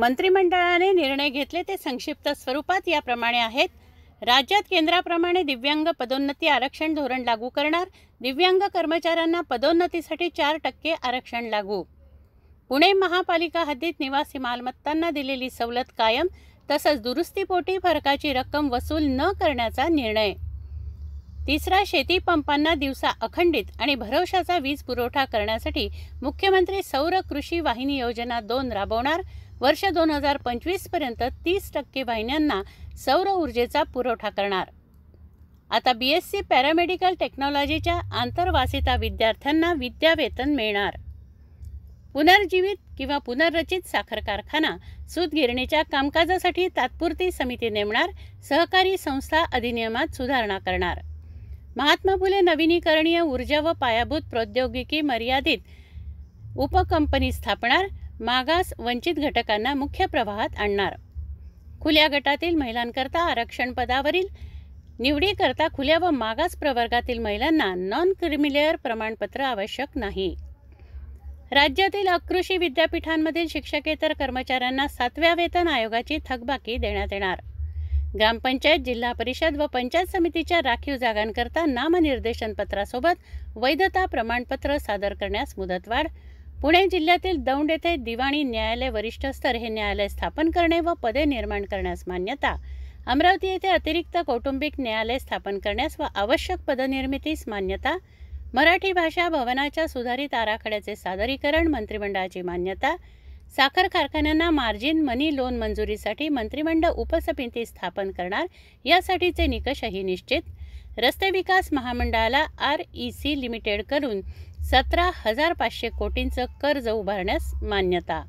मंत्रिमंडळाने निर्णय घेतले ते संक्षिप्त स्वरूपात याप्रमाणे आहेत राज्यात केंद्राप्रमाणे दिव्यांग पदोन्नती आरक्षण धोरण लागू करणार दिव्यांग कर्मचाऱ्यांना पदोन्नतीसाठी चार टक्के आरक्षण लागू पुणे महापालिका हद्दीत निवासी मालमत्तांना दिलेली सवलत कायम तसंच दुरुस्तीपोटी फरकाची रक्कम वसूल न करण्याचा निर्णय तिसरा शेती पंपांना दिवसा अखंडित आणि भरवशाचा वीज पुरवठा करण्यासाठी मुख्यमंत्री सौर कृषी वाहिनी योजना दोन राबवणार वर्ष दोन हजार पंचवीसपर्यंत तीस टक्के वाहिन्यांना सौर ऊर्जेचा पुरवठा करणार आता बी एस सी पॅरामेडिकल टेक्नॉलॉजीच्या आंतरवासिता विद्यार्थ्यांना विद्यावेतन मिळणार पुनर्जीवित किंवा पुनर्रचित साखर कारखाना सूतगिरणीच्या कामकाजासाठी तात्पुरती समिती नेमणार सहकारी संस्था अधिनियमात सुधारणा करणार महात्मा फुले नवीनीकरणीय ऊर्जा व पायाभूत प्रौद्योगिकी मर्यादित उपकंपनी स्थापणार मागास वंचित घटकांना मुख्य प्रवाहात आणणार खुल्या गटातील महिलांकरता आरक्षण पदावरील निवडीकरता खुल्या व मागास प्रवर्गातील महिलांना नॉन क्रिमिलेअर प्रमाणपत्र आवश्यक नाही राज्यातील अकृषी विद्यापीठांमधील शिक्षकेतर कर्मचाऱ्यांना सातव्या वेतन आयोगाची थकबाकी देण्यात येणार ग्रामपंचायत जिल्हा परिषद व पंचायत समितीच्या राखीव जागांकरता नामनिर्देशन पत्रासोबत वैधता प्रमाणपत्र सादर करण्यास मुदतवाढ पुणे जिल्ह्यातील दौंड येथे दिवाणी न्यायालय वरिष्ठ स्तर हे न्यायालय स्थापन करणे व पदे निर्माण करण्यास मान्यता अमरावती येथे अतिरिक्त कौटुंबिक न्यायालय स्थापन करण्यास व आवश्यक पदनिर्मितीस मान्यता मराठी भाषा भवनाच्या सुधारित आराखड्याचे सादरीकरण मंत्रिमंडळाची मान्यता साखर कारखान्यांना मार्जिन मनी लोन मंजुरीसाठी मंत्रिमंडळ उपसमिती स्थापन करणार यासाठीचे निकषही निश्चित रस्ते विकास महामंडळाला आर ई सी लिमिटेड करून सतरा हजार पाचशे कोटींचं कर्ज उभारण्यास मान्यता